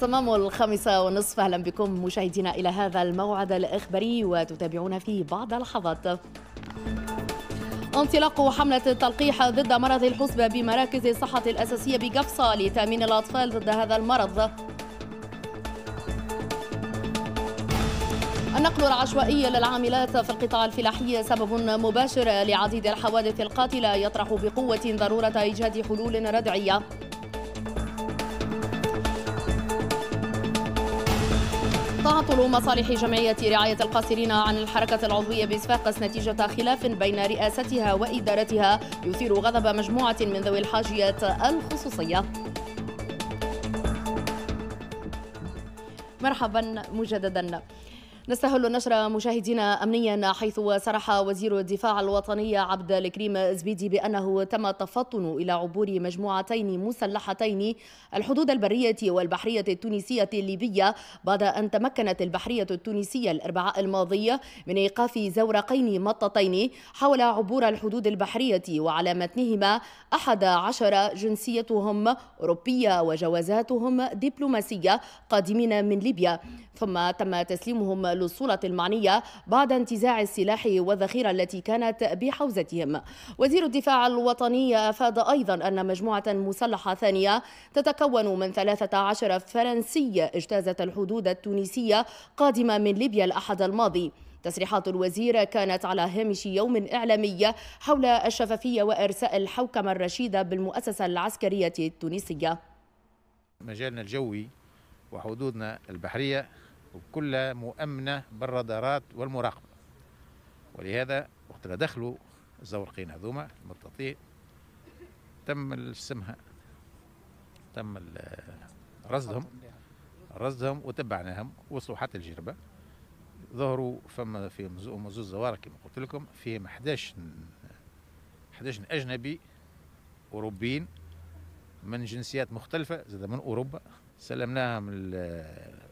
تمام الخامسة ونصف أهلا بكم مشاهدينا إلى هذا الموعد الإخباري وتتابعون في بعض اللحظات انطلاق حملة التلقيح ضد مرض الحصبة بمراكز الصحة الأساسية بقفصة لتأمين الأطفال ضد هذا المرض النقل العشوائي للعاملات في القطاع الفلاحي سبب مباشر لعديد الحوادث القاتلة يطرح بقوة ضرورة إيجاد حلول ردعية تعطل مصالح جمعية رعاية القاصرين عن الحركة العضوية بصفاقس نتيجة خلاف بين رئاستها وإدارتها يثير غضب مجموعة من ذوي الحاجيات الخصوصية مرحبا مجددا نستهل النشر مشاهدينا امنيا حيث صرح وزير الدفاع الوطني عبد الكريم زبيدي بانه تم التفطن الى عبور مجموعتين مسلحتين الحدود البريه والبحريه التونسيه الليبيه بعد ان تمكنت البحريه التونسيه الاربعاء الماضي من ايقاف زورقين مطتين حول عبور الحدود البحريه وعلى متنهما احد عشر جنسيتهم اوروبيه وجوازاتهم دبلوماسيه قادمين من ليبيا ثم تم تسليمهم للسلطة المعنية بعد انتزاع السلاح والذخيرة التي كانت بحوزتهم وزير الدفاع الوطني أفاد أيضا أن مجموعة مسلحة ثانية تتكون من 13 فرنسي اجتازت الحدود التونسية قادمة من ليبيا الأحد الماضي تصريحات الوزير كانت على هامش يوم إعلامي حول الشفافية وإرساء الحوكمة الرشيدة بالمؤسسة العسكرية التونسية مجالنا الجوي وحدودنا البحرية وكلها مؤمنة بالرادارات والمراقبة ولهذا وقت اللي دخلوا الزورقين هذوما المطاطين تم السمها تم رصدهم رصدهم وتبعناهم وصلوا حتى الجربة ظهروا فما في مزوز زوارق كما قلت لكم فيهم 11 11 أجنبي أوروبيين من جنسيات مختلفة زاد من أوروبا سلمناهم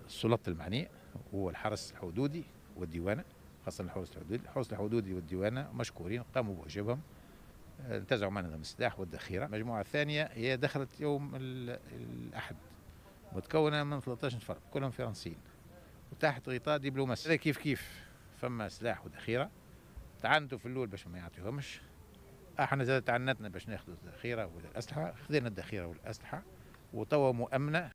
السلطة المعنية هو الحرس الحدودي والديوانة خاصة الحرس الحدودي الحرس الحدودي والديوانة مشكورين قاموا بواجبهم آه، انتزعوا معنا السلاح والذخيرة المجموعة الثانية هي دخلت يوم الأحد متكونة من 13 فرد كلهم فرنسيين وتحت غطاء دبلوماسي هذا كيف كيف فما سلاح وذخيرة تعنتوا في الأول باش ما يعطيهمش احنا زاد تعنتنا باش ناخذوا الذخيرة والأسلحة خذينا الذخيرة والأسلحة وتوا مؤمنة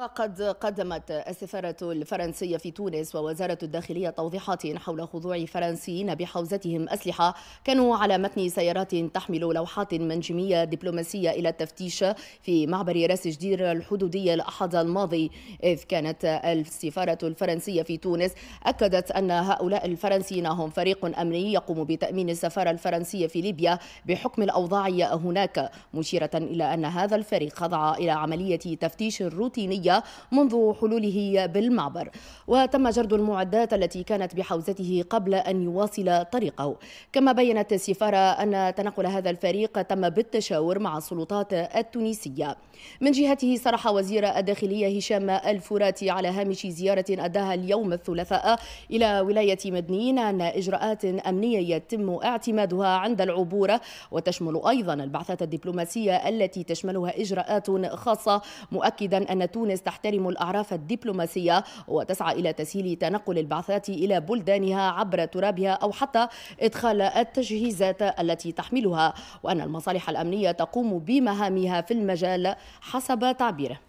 وقد قدمت السفارة الفرنسية في تونس ووزارة الداخلية توضيحات حول خضوع فرنسيين بحوزتهم أسلحة كانوا على متن سيارات تحمل لوحات منجمية دبلوماسية إلى التفتيش في معبر راس جدير الحدودي الأحد الماضي إذ كانت السفارة الفرنسية في تونس أكدت أن هؤلاء الفرنسيين هم فريق أمني يقوم بتأمين السفارة الفرنسية في ليبيا بحكم الأوضاع هناك مشيرة إلى أن هذا الفريق خضع إلى عملية تفتيش روتينية الصحية منذ حلوله بالمعبر وتم جرد المعدات التي كانت بحوزته قبل أن يواصل طريقه كما بيّنت السفارة أن تنقل هذا الفريق تم بالتشاور مع السلطات التونسية من جهته صرح وزير الداخلية هشام الفراتي على هامش زيارة أداها اليوم الثلاثاء إلى ولاية مدنين أن إجراءات أمنية يتم اعتمادها عند العبور وتشمل أيضا البعثات الدبلوماسية التي تشملها إجراءات خاصة مؤكدا أن تونس الحاجز تحترم الأعراف الدبلوماسية وتسعى إلى تسهيل تنقل البعثات إلى بلدانها عبر ترابها أو حتى إدخال التجهيزات التي تحملها وأن المصالح الأمنية تقوم بمهامها في المجال حسب تعبيره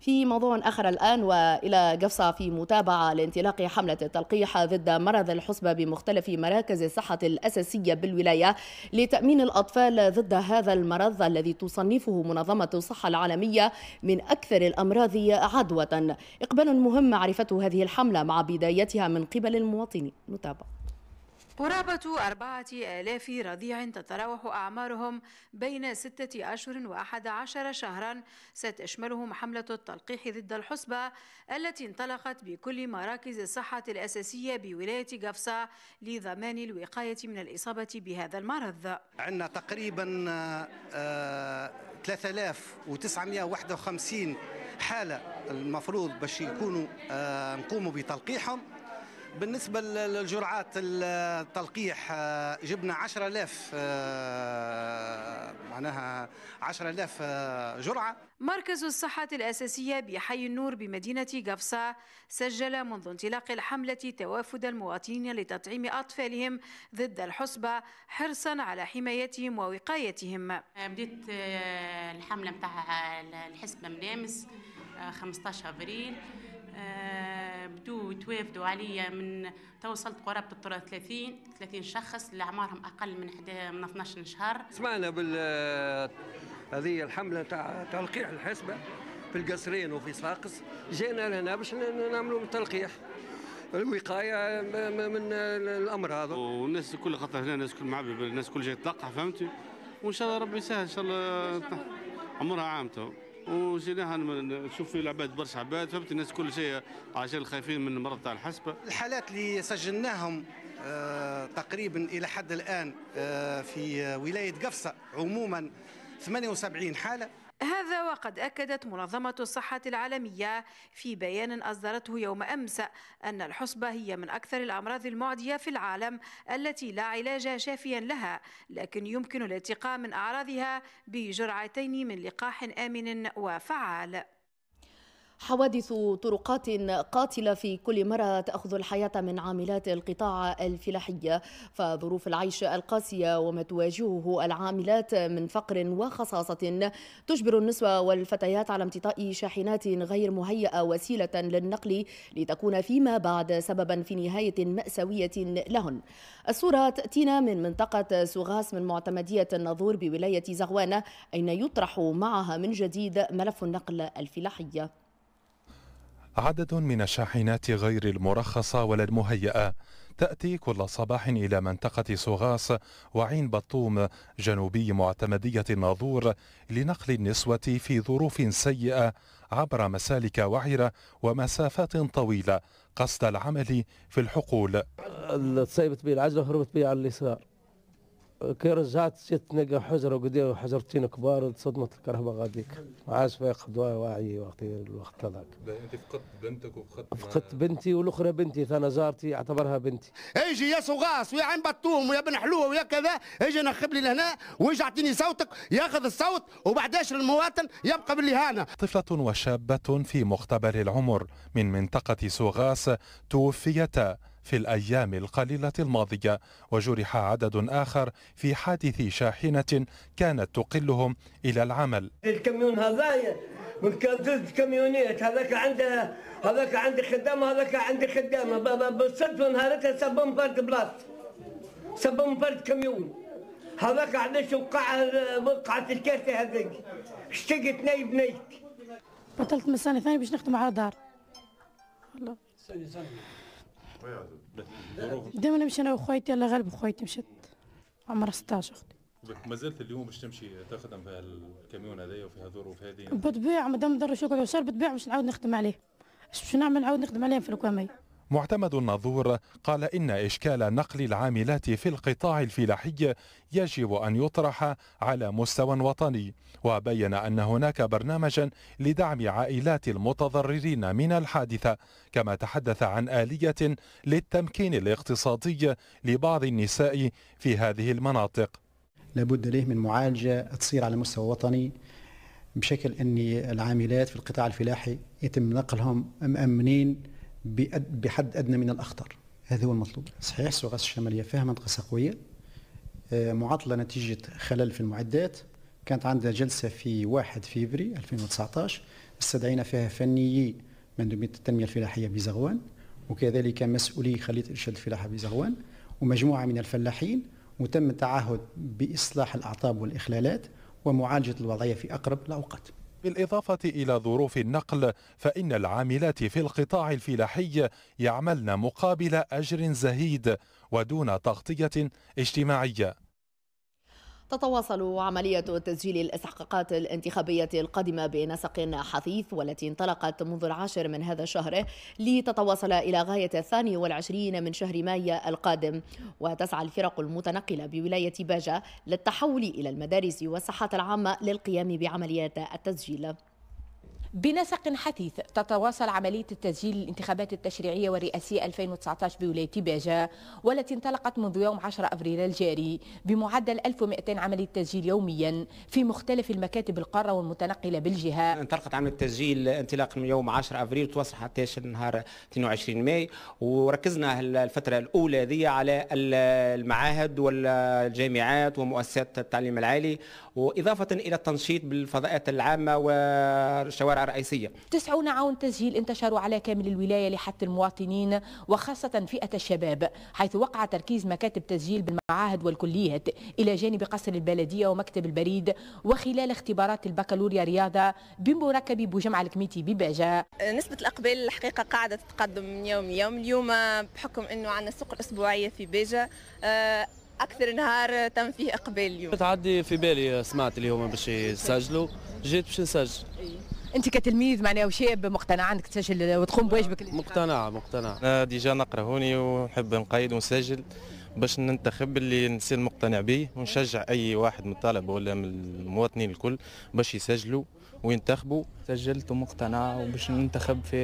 في موضوع آخر الآن وإلى قفصة في متابعة لانطلاق حملة التلقيح ضد مرض الحصبة بمختلف مراكز الصحة الأساسية بالولاية لتأمين الأطفال ضد هذا المرض الذي تصنفه منظمة الصحة العالمية من أكثر الأمراض عدوى إقبال مهم معرفة هذه الحملة مع بدايتها من قبل المواطنين نتابع قرابة أربعة آلاف رضيع تتراوح أعمارهم بين ستة أشهر وأحد عشر شهرا ستشملهم حملة التلقيح ضد الحصبة التي انطلقت بكل مراكز الصحة الأساسية بولاية قفصة لضمان الوقاية من الإصابة بهذا المرض عندنا تقريبا 3951 آه، حالة المفروض باش يكونوا آه، نقوموا بتلقيحهم بالنسبة للجرعات التلقيح آه، جبنا آلاف آه، معناها آلاف آه، جرعة مركز الصحة الأساسية بحي النور بمدينة قفصة سجل منذ انطلاق الحملة توافد المواطنين لتطعيم أطفالهم ضد الحصبة حرصا على حمايتهم ووقايتهم بديت الحملة متاع الحسبة من أمس 15 أبريل آه، بدو توافدوا عليا من توصلت قرابة 30 30 شخص اللي اعمارهم اقل من حدا من 12 شهر سمعنا بال هذه الحملة تاع تلقيح الحسبة في القصرين وفي صاقص جينا لهنا باش نعملوا تلقيح الوقايه من الامراض والناس الكل خاطر هنا الناس الكل معبي الناس الكل جاي تلقح فهمتي وان شاء الله ربي يسهل ان شاء الله عمرها عام تو وجينا نشوف فيه العباد برشا عباد فهمت الناس كل شيء عشان خايفين من المرض تاع الحسبه الحالات اللي سجلناهم آه تقريبا الى حد الان آه في ولايه قفصه عموما 78 حاله هذا وقد أكدت منظمة الصحة العالمية في بيان أصدرته يوم أمس أن الحصبة هي من أكثر الأمراض المعدية في العالم التي لا علاج شافيا لها لكن يمكن الاتقاء من أعراضها بجرعتين من لقاح آمن وفعال حوادث طرقات قاتلة في كل مرة تأخذ الحياة من عاملات القطاع الفلاحي فظروف العيش القاسية وما تواجهه العاملات من فقر وخصاصة تجبر النسوة والفتيات على امتطاء شاحنات غير مهيئة وسيلة للنقل لتكون فيما بعد سببا في نهاية مأساوية لهن الصورة تأتينا من منطقة سوغاس من معتمدية النظور بولاية زغوانة أين يطرح معها من جديد ملف النقل الفلاحية عدد من الشاحنات غير المرخصة ولا المهيئة تأتي كل صباح إلى منطقة سوغاس وعين بطوم جنوبي معتمدية الناظور لنقل النسوة في ظروف سيئة عبر مسالك وعرة ومسافات طويلة قصد العمل في الحقول صيبت بي العجلة وهربت بي على اليسار كيرزات ست نقى حجره قديه وحجرتين كبار صدمت الكهرباء غاديك ما عادش فايق واعي وقت الوقت هذاك انت فقدت بنتك وفقدت فقدت بنتي والاخرى بنتي ثانا زارتي اعتبرها بنتي اجي يا صغاص ويا عين بطوم ويا بن حلوه ويا كذا اجي نخب لي لهنا ويجي اعطيني صوتك ياخذ الصوت وبعداش المواطن يبقى بالاهانه طفله وشابه في مختبر العمر من منطقه سوغاس توفيتا في الأيام القليلة الماضية وجرح عدد آخر في حادث شاحنة كانت تقلهم إلى العمل الكميون من متكلفت كميونيت هذاك عنده هذاك عندي خدامه هذاك عندي خدامه بالصدفه نهارتها سبهم فرد بلاص سبهم فرد كميون هذاك علاش وقع وقعت الكارثه هذيك اشتقت نايب بنيك بطلت من السنه الثانيه باش نخدم على دار دائما نمشي انا وخويتي الله غالب خويتي مشت عمرها 16 اختي ما زلت اليوم باش تمشي تخدم في الكاميون هذايا وفي الظروف هذه بالطبيعه مادام ضر شكر وصار بالطبيعه باش نعاود نخدم عليه باش نعمل نعاود نخدم عليه في الكوامي معتمد النظور قال إن إشكال نقل العاملات في القطاع الفلاحي يجب أن يطرح على مستوى وطني وبين أن هناك برنامجا لدعم عائلات المتضررين من الحادثة كما تحدث عن آلية للتمكين الاقتصادي لبعض النساء في هذه المناطق لابد ليه من معالجة تصير على مستوى وطني بشكل أن العاملات في القطاع الفلاحي يتم نقلهم مأمنين بحد ادنى من الاخطر هذا هو المطلوب صحيح سوغاس الشماليه فيها منطقه قويه آه، معطله نتيجه خلل في المعدات كانت عندنا جلسه في 1 فيفري 2019 استدعينا فيها فنيي مندوبيه التنميه الفلاحيه بزغوان وكذلك مسؤولي خليه ارشاد الفلاحه بزغوان ومجموعه من الفلاحين وتم التعهد باصلاح الاعطاب والاخلالات ومعالجه الوضعيه في اقرب الاوقات بالإضافة إلى ظروف النقل فإن العاملات في القطاع الفلاحي يعملن مقابل أجر زهيد ودون تغطية اجتماعية تتواصل عملية تسجيل الاستحقاقات الانتخابية القادمة بنسق حثيث والتي انطلقت منذ العاشر من هذا الشهر لتتواصل إلى غاية الثاني والعشرين من شهر ماي القادم وتسعى الفرق المتنقلة بولاية باجة للتحول إلى المدارس والساحات العامة للقيام بعمليات التسجيل بنسق حثيث تتواصل عملية التسجيل للانتخابات التشريعية والرئاسية 2019 بولاية باجة والتي انطلقت منذ يوم 10 أبريل الجاري بمعدل 1200 عملية تسجيل يوميا في مختلف المكاتب القارة والمتنقلة بالجهة انطلقت عملية التسجيل انطلاقا من يوم 10 أبريل وتواصل حتى نهار 22 ماي وركزنا الفترة الأولى دي على المعاهد والجامعات ومؤسسات التعليم العالي وإضافة إلى التنشيط بالفضاءات العامة والشوارع المرأة الرئيسية تسعون عون تسجيل انتشروا على كامل الولاية لحث المواطنين وخاصة فئة الشباب حيث وقع تركيز مكاتب تسجيل بالمعاهد والكليات إلى جانب قصر البلدية ومكتب البريد وخلال اختبارات البكالوريا رياضة بمركب بوجمع الكميتي بباجة نسبة الأقبال الحقيقة قاعدة تتقدم من يوم ليوم اليوم بحكم أنه عندنا السوق الأسبوعية في باجة آه، اكثر نهار تم فيه اقبال اليوم تعدي في بالي سمعت اليوم باش يسجلوا جيت باش نسجل انت كتلميذ معناها وشاب مقتنع عندك تسجل وتقوم بواجبك آه، مقتنع مقتنع انا ديجا نقرا هوني ونحب نقيد ونسجل باش ننتخب اللي نصير مقتنع به ونشجع اي واحد من الطلبه ولا من المواطنين الكل باش يسجلوا وينتخبوا سجلت ومقتنع وباش ننتخب في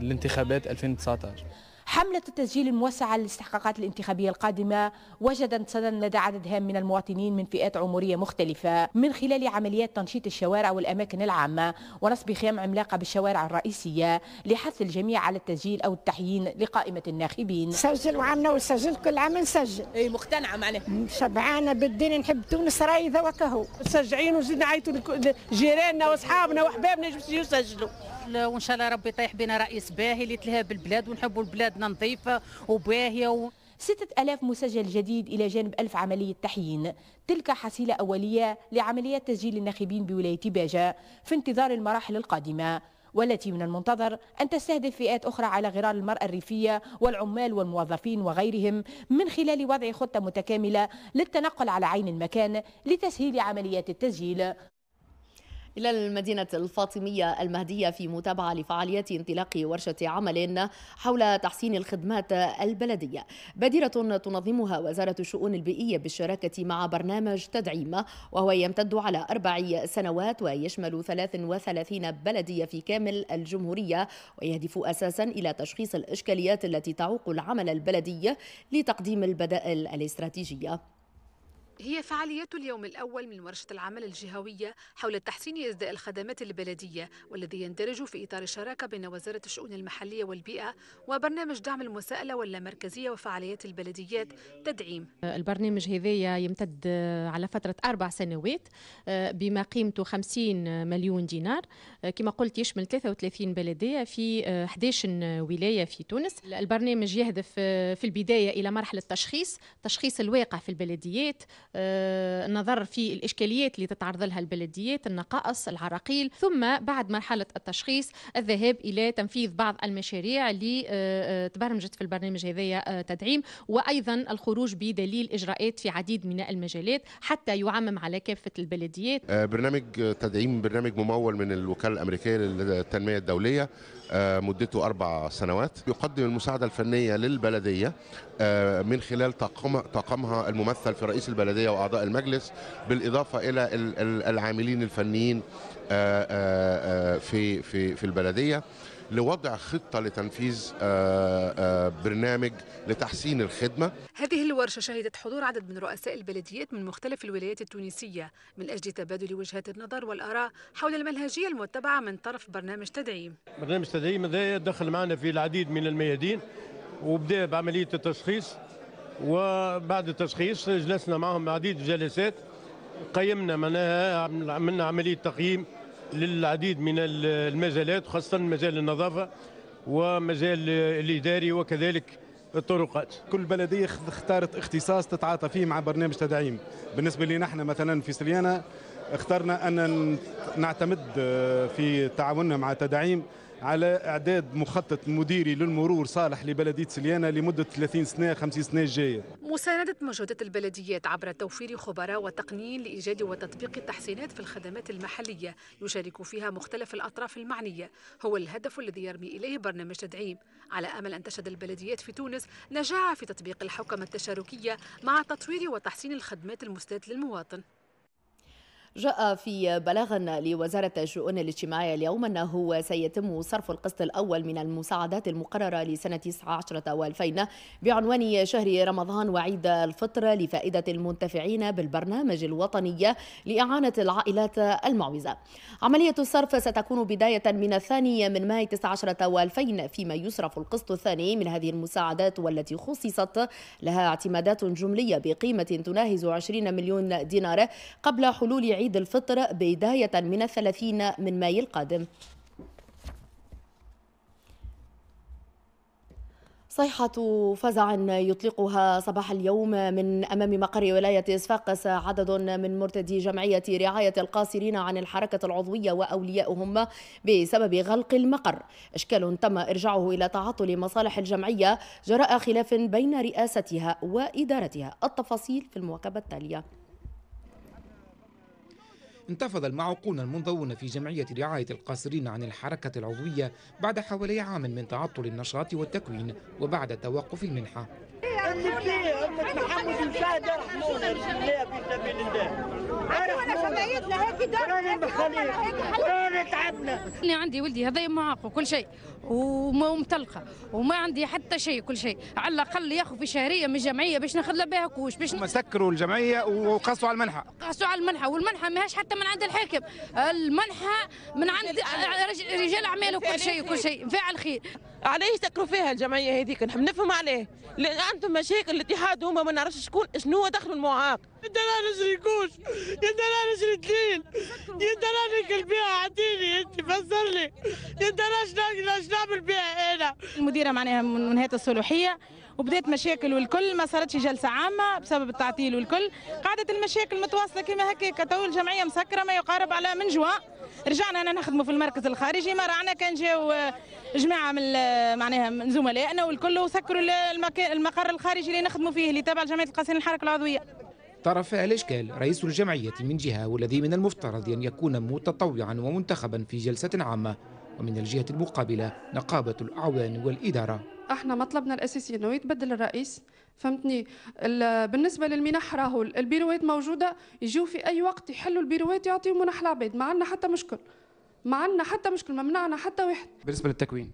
الانتخابات 2019 حملة التسجيل الموسعة للاستحقاقات الانتخابية القادمة وجدت صدى لدى عدد هام من المواطنين من فئات عمرية مختلفة من خلال عمليات تنشيط الشوارع والأماكن العامة ونصب خيام عملاقة بالشوارع الرئيسية لحث الجميع على التسجيل أو التحيين لقائمة الناخبين سجلوا عنا وسجل كل عام نسجل اي مقتنعة معناها شبعانة بالدين نحب تونس رايدة وكهو مشجعين وزيدنا عيطوا جيراننا واصحابنا واحبابنا يسجلوا وان شاء الله ربي يطيح بنا رئيس باهي اللي تلهى بالبلاد ونحبوا البلاد نظيفه وباهيه و... 6000 مسجل جديد إلى جانب 1000 عملية تحيين تلك حصيلة أولية لعمليات تسجيل الناخبين بولاية باجة في انتظار المراحل القادمة والتي من المنتظر أن تستهدف فئات أخرى على غرار المرأة الريفية والعمال والموظفين وغيرهم من خلال وضع خطة متكاملة للتنقل على عين المكان لتسهيل عمليات التسجيل إلى المدينة الفاطمية المهدية في متابعة لفعاليات انطلاق ورشة عمل حول تحسين الخدمات البلدية بادرة تنظمها وزارة الشؤون البيئية بالشراكة مع برنامج تدعيم وهو يمتد على أربع سنوات ويشمل 33 بلدية في كامل الجمهورية ويهدف أساسا إلى تشخيص الإشكاليات التي تعوق العمل البلدي لتقديم البدائل الاستراتيجية هي فعاليات اليوم الأول من ورشة العمل الجهوية حول تحسين إصداء الخدمات البلدية والذي يندرج في إطار الشراكة بين وزارة الشؤون المحلية والبيئة وبرنامج دعم المساءلة واللامركزية وفعاليات البلديات تدعيم البرنامج هذايا يمتد آه، على فترة أربع سنوات آه، بما قيمته 50 مليون دينار آه، كما قلت يشمل 33 بلدية في 11 ولاية في تونس البرنامج يهدف في البداية إلى مرحلة تشخيص تشخيص الواقع في البلديات آه، النظر في الإشكاليات اللي تتعرض لها البلديات النقائص العراقيل ثم بعد مرحلة التشخيص الذهاب إلى تنفيذ بعض المشاريع اللي آه، آه، تبرمجت في البرنامج هذايا تدعيم وأيضا الخروج بدليل إجراءات في عديد من المجالات حتى يعمم على كافة البلديات برنامج تدعيم برنامج ممول من الوكالة الأمريكية للتنمية الدولية آه، مدته أربع سنوات يقدم المساعدة الفنية للبلدية آه، من خلال طاقمها الممثل في رئيس البلدية وأعضاء المجلس بالإضافة إلى العاملين الفنيين آه، في البلدية لوضع خطة لتنفيذ آه، آه، برنامج لتحسين الخدمة هذه الورشة شهدت حضور عدد من رؤساء البلديات من مختلف الولايات التونسية من أجل تبادل وجهات النظر والآراء حول المنهجية المتبعة من طرف برنامج تدعيم برنامج تدعيم هذا دخل معنا في العديد من الميادين وبدأ بعملية التشخيص وبعد التشخيص جلسنا معهم عديد الجلسات قيمنا منها عملنا عملية تقييم للعديد من المجالات خاصة مجال النظافة ومجال الإداري وكذلك الطرقات كل بلدية اختارت اختصاص تتعاطى فيه مع برنامج تدعيم بالنسبة لنا نحن مثلا في سليانة اخترنا أن نعتمد آه، في تعاوننا مع تدعيم على اعداد مخطط مديري للمرور صالح لبلديه سليانه لمده 30 سنه 50 سنه الجايه. مسانده مجهودات البلديات عبر توفير خبراء وتقنيين لايجاد وتطبيق التحسينات في الخدمات المحليه يشارك فيها مختلف الاطراف المعنيه هو الهدف الذي يرمي اليه برنامج تدعيم على امل ان تشهد البلديات في تونس نجاعه في تطبيق الحوكمه التشاركيه مع تطوير وتحسين الخدمات المسداة للمواطن. جاء في بلاغ لوزارة الشؤون الاجتماعية اليوم أنه سيتم صرف القسط الأول من المساعدات المقررة لسنة 19 و2000 بعنوان شهر رمضان وعيد الفطر لفائدة المنتفعين بالبرنامج الوطني لإعانة العائلات المعوزة عملية الصرف ستكون بداية من الثاني من ماي 19 و2000 فيما يصرف القسط الثاني من هذه المساعدات والتي خصصت لها اعتمادات جملية بقيمة تناهز 20 مليون دينار قبل حلول عيد عيد الفطر بداية من الثلاثين من ماي القادم صيحة فزع يطلقها صباح اليوم من أمام مقر ولاية صفاقس عدد من مرتدي جمعية رعاية القاصرين عن الحركة العضوية وأوليائهم بسبب غلق المقر إشكال تم إرجاعه إلى تعطل مصالح الجمعية جراء خلاف بين رئاستها وإدارتها التفاصيل في المواكبة التالية انتفض المعوقون المنضوون في جمعية رعاية القاصرين عن الحركة العضوية بعد حوالي عام من تعطل النشاط والتكوين وبعد توقف المنحة رانا مبخلين رانا تعبنا انا عندي ولدي هذا معاق وكل شيء ومطلقه وما عندي حتى شيء كل شيء على الاقل ياخذ في شهريه من الجمعيه باش ناخذ له بها كوش باش سكروا الجمعيه وقصوا على المنحه قصوا على المنحه والمنحه ماهاش حتى من عند الحاكم المنحه من عند رجال اعمال وكل شيء كل شيء فاعل خير علاش سكروا فيها الجمعيه هذيك نحب نفهم عليه لان عندهم مشاكل الاتحاد هما ما نعرفش شكون شنو هو دخل المعاق الدلال سريكوش يا دلال سريتلين يا دلال البيع اعطيني انت فسر لي يا دلال اش نعمل بيها انا المديره معناها من نهايه الصلوحيه وبدات مشاكل والكل ما صارتش جلسه عامه بسبب التعطيل والكل قعدت المشاكل متواصله كما هكا تو الجمعيه مسكره ما يقارب على من جوا رجعنا انا نخدموا في المركز الخارجي ما رعنا كان جاو آه، جماعه من آه، معناها من زملائنا والكل وسكروا المقر الخارجي اللي نخدموا فيه اللي تابع لجمعيه القاسين الحركه العضويه طرف الإشكال رئيس الجمعية من جهة والذي من المفترض أن يكون متطوعا ومنتخبا في جلسة عامة ومن الجهة المقابلة نقابة الأعوان والإدارة احنا مطلبنا الاساسي انه يتبدل الرئيس فهمتني بالنسبه للمنح راهو البيروات موجوده يجيو في اي وقت يحلوا البيروات يعطيهم منح العباد ما عندنا حتى مشكل ما عندنا حتى مشكل ما منعنا حتى واحد بالنسبه للتكوين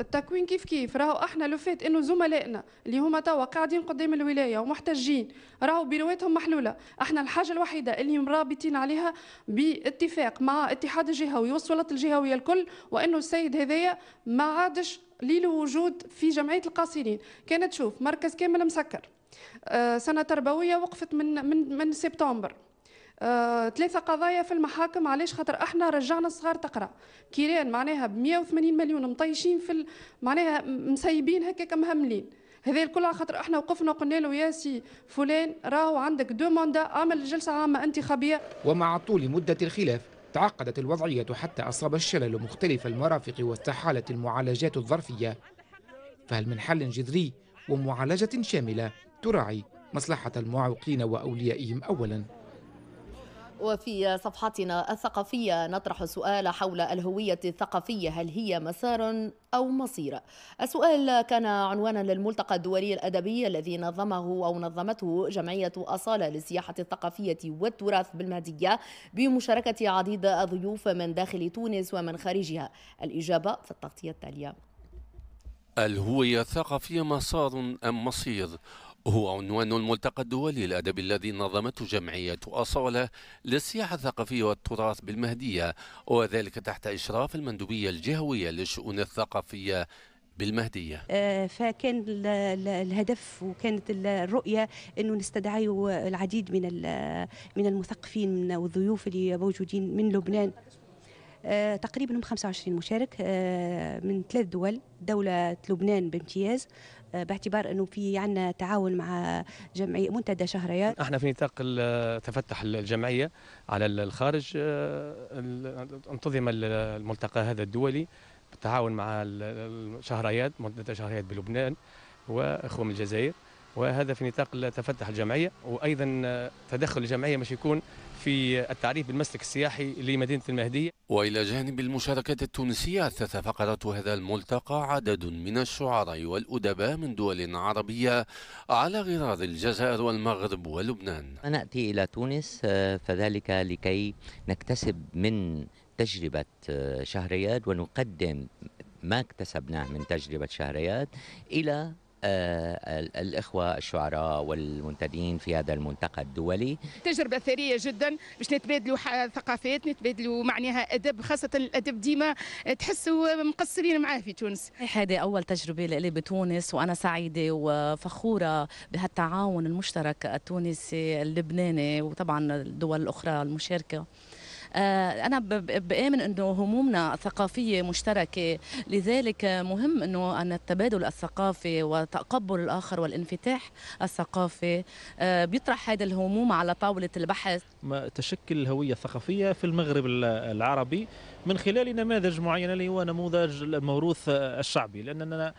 التكوين كيف كيف راهو احنا لو فات انه زملائنا اللي هما توا قاعدين قدام الولايه ومحتجين راهو بيرواتهم محلوله احنا الحاجه الوحيده اللي مرابطين عليها باتفاق مع اتحاد الجهوي والسلطات الجهويه الكل وانه السيد هذايا ما عادش ليله وجود في جمعيه القاصرين كانت تشوف مركز كامل مسكر آه، سنه تربويه وقفت من من من سبتمبر آه، ثلاثة قضايا في المحاكم علاش خاطر احنا رجعنا الصغار تقرا كيران معناها ب 180 مليون مطيشين في معناها مسيبين هكاك مهملين هذا الكل على خاطر احنا وقفنا وقلنا له يا سي فلان راهو عندك دو موندا اعمل جلسه عامه انتخابيه ومع طول مده الخلاف تعقدت الوضعيه حتى اصاب الشلل مختلف المرافق واستحالت المعالجات الظرفيه فهل من حل جذري ومعالجه شامله تراعي مصلحه المعوقين واوليائهم اولا وفي صفحتنا الثقافية نطرح سؤال حول الهوية الثقافية هل هي مسار أو مصير؟ السؤال كان عنوانا للملتقى الدولي الأدبي الذي نظمه أو نظمته جمعية أصالة للسياحة الثقافية والتراث بالمهدية بمشاركة عديد الضيوف من داخل تونس ومن خارجها الإجابة في التغطية التالية الهوية الثقافية مسار أم مصير؟ هو عنوان الملتقى الدولي للأدب الذي نظمته جمعية أصالة للسياحة الثقافية والتراث بالمهدية وذلك تحت إشراف المندوبية الجهوية للشؤون الثقافية بالمهدية آه، فكان الهدف وكانت الرؤية أنه نستدعي العديد من من المثقفين والضيوف اللي موجودين من لبنان آه، تقريبا هم 25 مشارك آه، من ثلاث دول دولة لبنان بامتياز آه، باعتبار انه في عندنا تعاون مع جمعيه منتدى شهريان احنا في نطاق تفتح الجمعيه على الخارج آه، انتظم الملتقى هذا الدولي بالتعاون مع الشهريات منتدى شهريات بلبنان واخوه من الجزائر وهذا في نطاق تفتح الجمعيه وايضا تدخل الجمعيه باش يكون في التعريف بالمسلك السياحي لمدينه المهديه. والى جانب المشاركات التونسيه اثث فقرات هذا الملتقى عدد من الشعراء والادباء من دول عربيه على غرار الجزائر والمغرب ولبنان. ناتي الى تونس آه، فذلك لكي نكتسب من تجربه آه، شهريات ونقدم ما اكتسبناه من تجربه شهريات الى آه، الإخوة الشعراء والمنتدين في هذا الملتقى الدولي تجربة ثرية جدا باش نتبادلوا ثقافات نتبادلوا معناها أدب خاصة الأدب ديما تحسوا مقصرين معاه في تونس هذه أول تجربة لي بتونس وأنا سعيدة وفخورة بهالتعاون المشترك التونسي اللبناني وطبعا الدول الأخرى المشاركة آه، انا بامن انه همومنا ثقافيه مشتركه لذلك مهم انه ان التبادل الثقافي وتقبل الاخر والانفتاح الثقافي آه، بيطرح هذه الهموم على طاوله البحث تشكل الهويه الثقافيه في المغرب العربي من خلال نماذج معينه اللي هو نموذج الموروث الشعبي لاننا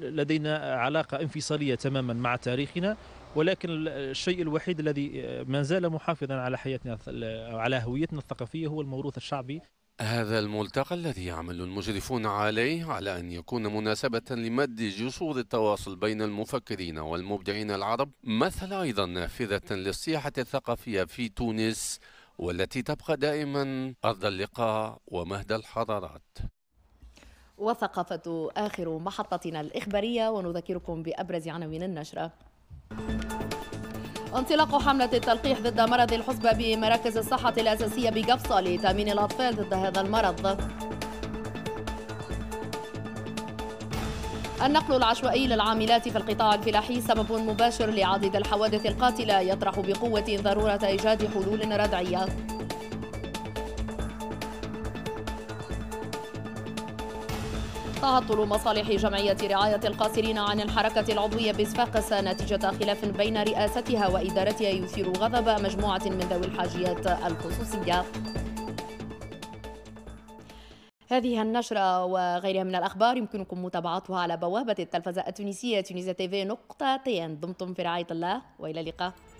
لدينا علاقه انفصاليه تماما مع تاريخنا ولكن الشيء الوحيد الذي آه، ما زال محافظا على حياتنا على هويتنا الثقافيه هو الموروث الشعبي هذا الملتقى الذي يعمل المشرفون عليه على أن يكون مناسبة لمد جسور التواصل بين المفكرين والمبدعين العرب مثل أيضا نافذة للسياحة الثقافية في تونس والتي تبقى دائما أرض اللقاء ومهد الحضارات وثقافة آخر محطتنا الإخبارية ونذكركم بأبرز عناوين النشرة انطلاق حملة التلقيح ضد مرض الحصبة بمراكز الصحة الأساسية بقفصة لتأمين الأطفال ضد هذا المرض النقل العشوائي للعاملات في القطاع الفلاحي سبب مباشر لعدد الحوادث القاتلة يطرح بقوة ضرورة إيجاد حلول ردعية تعطل مصالح جمعية رعاية القاصرين عن الحركة العضوية بصفاقس نتيجة خلاف بين رئاستها وإدارتها يثير غضب مجموعة من ذوي الحاجيات الخصوصية هذه النشرة وغيرها من الأخبار يمكنكم متابعتها على بوابة التلفزة التونسية تونيزا تيفي نقطة تين دمتم في رعاية الله وإلى اللقاء